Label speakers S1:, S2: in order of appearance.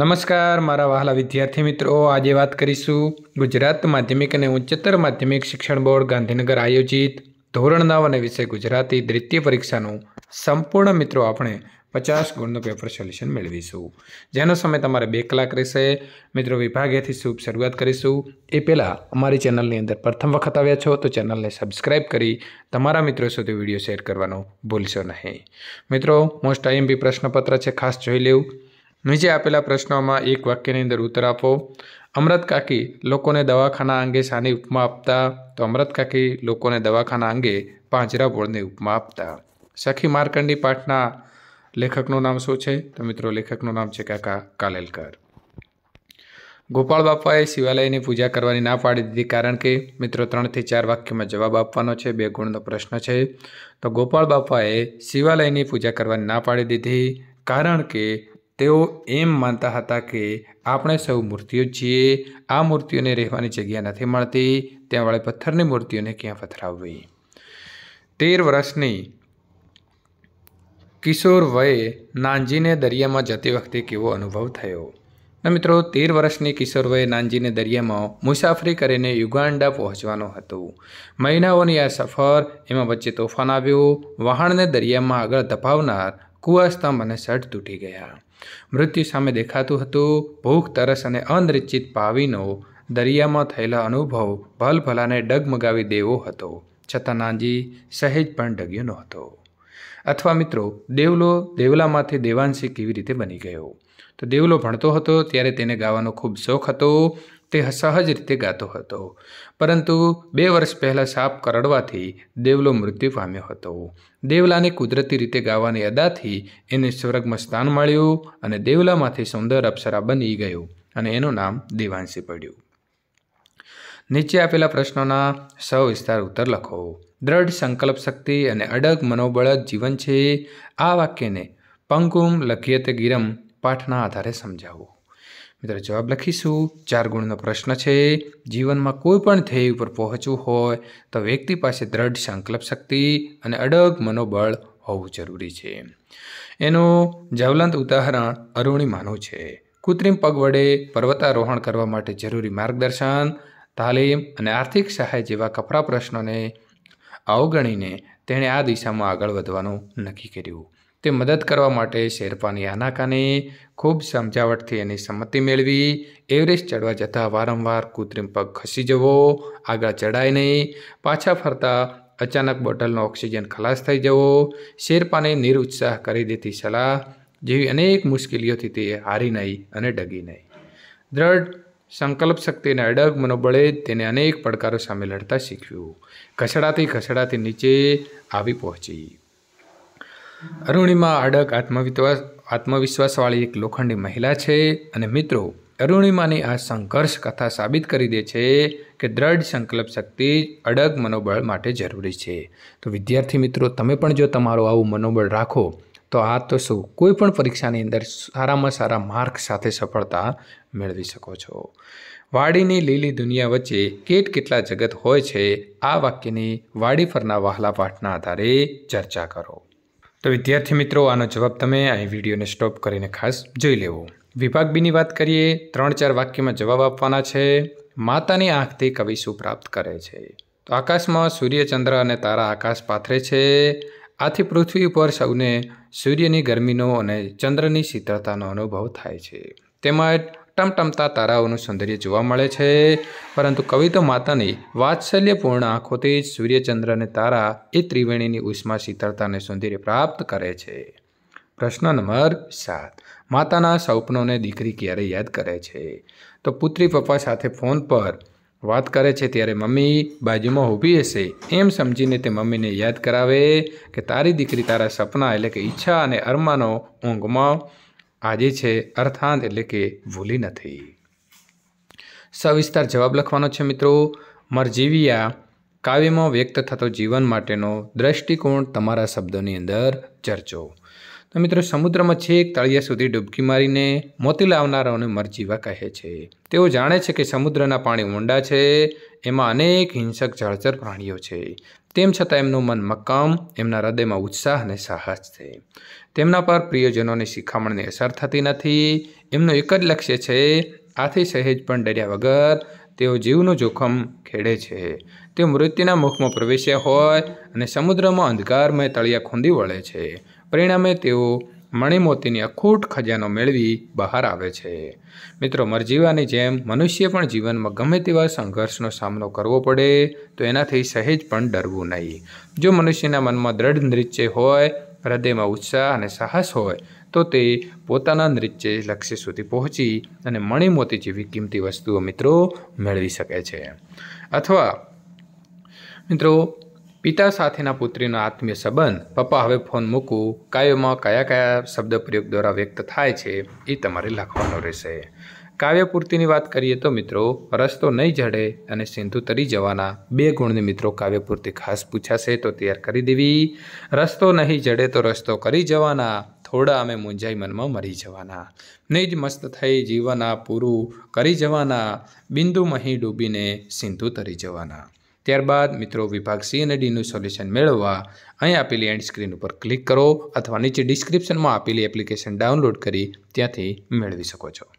S1: નમસ્કાર મારા વહાલા વિદ્યાર્થી મિત્રો આજે વાત કરીશું ગુજરાત માધ્યમિક અને ઉચ્ચતર માધ્યમિક શિક્ષણ બોર્ડ ગાંધીનગર આયોજિત ધોરણ નવ અને વિષય ગુજરાતી દ્વિતીય પરીક્ષાનું સંપૂર્ણ મિત્રો આપણે પચાસ ગુણનું પેપર સોલ્યુશન મેળવીશું જેનો સમય તમારે બે કલાક રહેશે મિત્રો વિભાગેથી શુભ શરૂઆત કરીશું એ પહેલાં અમારી ચેનલની અંદર પ્રથમ વખત આવ્યા છો તો ચેનલને સબસ્ક્રાઇબ કરી તમારા મિત્રો સુધી વિડીયો શેર કરવાનો ભૂલશો નહીં મિત્રો મોસ્ટ આઈએમપી પ્રશ્નપત્ર છે ખાસ જોઈ લેવું નીચે આપેલા પ્રશ્નોમાં એક વાક્યની અંદર ઉત્તર આપો અમૃત કાકી લોકોને દવાખાના અંગે શાની ઉપમા આપતા તો અમૃત કાકી લોકોને દવાખાના અંગે પાંજરાપોળની ઉપમા આપતા સખી માર્કંડી પાઠના લેખકનું નામ શું છે તો મિત્રો લેખકનું નામ છે કાકા કાલેલકર ગોપાળ બાપાએ શિવાલયની પૂજા કરવાની ના પાડી દીધી કારણ કે મિત્રો ત્રણથી ચાર વાક્યમાં જવાબ આપવાનો છે બે ગુણનો પ્રશ્ન છે તો ગોપાળ બાપાએ શિવાલયની પૂજા કરવાની ના પાડી દીધી કારણ કે તેઓ એમ માનતા હતા કે આપણે સૌ મૂર્તિઓ છીએ આ મૂર્તિઓને રહેવાની જગ્યા નથી મળતી ત્યાં વળી પથ્થરની મૂર્તિઓને ક્યાં પથરાવવી તેર વર્ષની કિશોર વયે નાનજીને દરિયામાં જતી વખતે કેવો અનુભવ થયો મિત્રો તેર વર્ષની કિશોર વયે નાનજીને દરિયામાં મુસાફરી કરીને યુગાન્ડા પહોંચવાનું હતું મહિનાઓની આ સફર એમાં વચ્ચે તોફાન આવ્યું વહાણને દરિયામાં આગળ ધપાવનાર કુવા અને સટ તૂટી ગયા મૃત્યુ સામે દેખાતું હતું ભૂખ તરસ અને અનિશ્ચિત પાવીનો દરિયામાં થયેલા અનુભવ ભલભલાને ડગમગાવી દેવો હતો છતાં નાનજી સહેજ પણ ડગ્યો નહોતો અથવા મિત્રો દેવલો દેવલામાંથી દેવાંશી કેવી રીતે બની ગયો તો દેવલો ભણતો હતો ત્યારે તેને ગાવાનો ખૂબ શોખ હતો તે સહજ રીતે ગાતો હતો પરંતુ બે વર્ષ પહેલાં સાપ કરડવાથી દેવલો મૃત્યુ પામ્યો હતો દેવલાને કુદરતી રીતે ગાવાની અદાથી એને સ્વર્ગમાં સ્થાન મળ્યું અને દેવલામાંથી સુંદર અપ્સરા બની ગયું અને એનું નામ દેવાંશી પડ્યું નીચે આપેલા પ્રશ્નોના સવિસ્તાર ઉત્તર લખો દ્રઢ સંકલ્પ શક્તિ અને અડગ મનોબળ જીવન છે આ વાક્યને પંકુમ લખીયત ગીરમ પાઠના આધારે સમજાવો મિત્રો જવાબ લખીશું ચાર ગુણનો પ્રશ્ન છે જીવનમાં કોઈ પણ ધ્યેય ઉપર પહોંચવું હોય તો વ્યક્તિ પાસે દ્રઢ સંકલ્પ શક્તિ અને અડગ મનોબળ હોવું જરૂરી છે એનું જ્વલંત ઉદાહરણ અરુણિમાનું છે કૃત્રિમ પગ વડે પર્વતારોહણ કરવા માટે જરૂરી માર્ગદર્શન તાલીમ અને આર્થિક સહાય જેવા કપરા પ્રશ્નોને અવગણીને તેણે આ દિશામાં આગળ વધવાનું નક્કી કર્યું તે મદદ કરવા માટે શેરપાની આનાકાને ખૂબ સમજાવટથી એની સંમતિ મેળવી એવરેસ્ટ ચડવા જતાં વારંવાર કૃત્રિમ પગ ખસી જવો આગળ ચડાય નહીં પાછા ફરતા અચાનક બોટલનો ઓક્સિજન ખલાસ થઈ જવો શેરપાને નિરુત્સાહ કરી દેતી સલાહ જેવી અનેક મુશ્કેલીઓથી તે હારી નહીં અને ડગી નહીં દ્રઢ સંકલ્પ શક્તિને અડગ મનોબળે તેને અનેક પડકારો સામે લડતા શીખ્યું ઘસડાથી ઘસડાતી નીચે આવી પહોંચી અરુણિમા અડગ આત્મવિશ્વાસ આત્મવિશ્વાસવાળી એક લોખંડી મહિલા છે અને મિત્રો અરુણિમાની આ સંઘર્ષ કથા સાબિત કરી દે છે કે દ્રઢ સંકલ્પ શક્તિ અડગ મનોબળ માટે જરૂરી છે તો વિદ્યાર્થી મિત્રો તમે પણ જો તમારો આવું મનોબળ રાખો તો આ તો શું કોઈ પણ પરીક્ષાની અંદર સારામાં સારા માર્ક સાથે સફળતા મેળવી શકો છો વાડીની લીલી દુનિયા વચ્ચે કેટ કેટલા જગત હોય છે આ વાક્યની વાડી પરના વહાલા પાઠના આધારે ચર્ચા કરો તો વિદ્યાર્થી મિત્રો આનો જવાબ તમે અહીં વિડીયોને સ્ટોપ કરીને ખાસ જોઈ લેવો વિભાગ બીની વાત કરીએ ત્રણ ચાર વાક્યમાં જવાબ આપવાના છે માતાની આંખથી કવિ શું પ્રાપ્ત કરે છે તો આકાશમાં સૂર્ય ચંદ્ર અને તારા આકાશ પાથરે છે આથી પૃથ્વી ઉપર સૌને સૂર્યની ગરમીનો અને ચંદ્રની શીતળતાનો અનુભવ થાય છે તેમજ ટમટમતા તારાઓનું સૌંદર્ય જોવા મળે છે પરંતુ કવિ તો માતાની વાત્સલ્યપૂર્ણ આંખોથી જ સૂર્યચંદ્ર અને તારા એ ત્રિવેણીની ઉષ્મા શીતળતાને સૌંદર્ય પ્રાપ્ત કરે છે પ્રશ્ન નંબર સાત માતાના સપનોને દીકરી ક્યારે યાદ કરે છે તો પુત્રી પપ્પા સાથે ફોન પર વાત કરે છે ત્યારે મમ્મી બાજુમાં ઊભી હશે એમ સમજીને તે મમ્મીને યાદ કરાવે કે તારી દીકરી તારા સપના એટલે કે ઈચ્છા અને અરમાનો ઊંઘમાં આજે છે અર્થાંત એટલે કે ભૂલી નથી સવિસ્તાર જવાબ લખવાનો છે મિત્રો મરજીવિયા કાવ્યમાં વ્યક્ત થતો જીવન માટેનો દ્રષ્ટિકોણ તમારા શબ્દોની અંદર ચર્ચો મિત્રો સમુદ્રમાં છેક તળિયા સુધી ડૂબકી મારીને મોતી લાવનારાઓને મરજીવા કહે છે તેઓ જાણે છે કે સમુદ્રના પાણી ઊંડા છે એમાં અનેક હિંસક જળચર પ્રાણીઓ છે તેમ છતાં એમનું મન મક્કમ એમના હૃદયમાં ઉત્સાહ અને સાહસ છે તેમના પર પ્રિયજનોની શિખામણની અસર થતી નથી એમનું એક જ લક્ષ્ય છે આથી સહેજ પણ ડર્યા વગર તેઓ જીવનું જોખમ ખેડે છે તેઓ મૃત્યુના મુખમાં પ્રવેશ્યા હોય અને સમુદ્રમાં અંધકારમય તળિયા ખૂંદી વળે છે પરિણામે તેઓ મણિમોતીની અખૂટ ખજાનો મેળવી બહાર આવે છે મિત્રો મરજીવાની જેમ મનુષ્ય પણ જીવનમાં ગમે તેવા સંઘર્ષનો સામનો કરવો પડે તો એનાથી સહેજ પણ ડરવું નહીં જો મનુષ્યના મનમાં દ્રઢ નૃત્ય હોય હૃદયમાં ઉત્સાહ અને સાહસ હોય તો તે પોતાના નૃત્ય લક્ષ્ય સુધી પહોંચી અને મણિમોતી જેવી કિંમતી વસ્તુઓ મિત્રો મેળવી શકે છે અથવા મિત્રો પિતા સાથેના પુત્રીનો આત્મીય સંબંધ પપ્પા હવે ફોન મૂકવું કાવ્યમાં કયા કયા શબ્દ પ્રયોગ દ્વારા વ્યક્ત થાય છે એ તમારે લખવાનો રહેશે કાવ્યપૂર્તિની વાત કરીએ તો મિત્રો રસ્તો નહીં જડે અને સિંધુ તરી જવાના બે ગુણને મિત્રો કાવ્યપૂર્તિ ખાસ પૂછાશે તો તૈયાર કરી દેવી રસ્તો નહીં જડે તો રસ્તો કરી જવાના થોડા અમે મૂંઝાઈ મનમાં મરી જવાના નહીં જ મસ્ત થઈ જીવાના પૂરું કરી જવાના બિંદુ મહી ડૂબીને સિંધુ તરી જવાના ત્યારબાદ મિત્રો વિભાગ સી અને ડીનું સોલ્યુશન મેળવવા અહીં આપેલી એન્ડ સ્ક્રીન ઉપર ક્લિક કરો અથવા નીચે ડિસ્ક્રિપ્શનમાં આપેલી એપ્લિકેશન ડાઉનલોડ કરી ત્યાંથી મેળવી શકો છો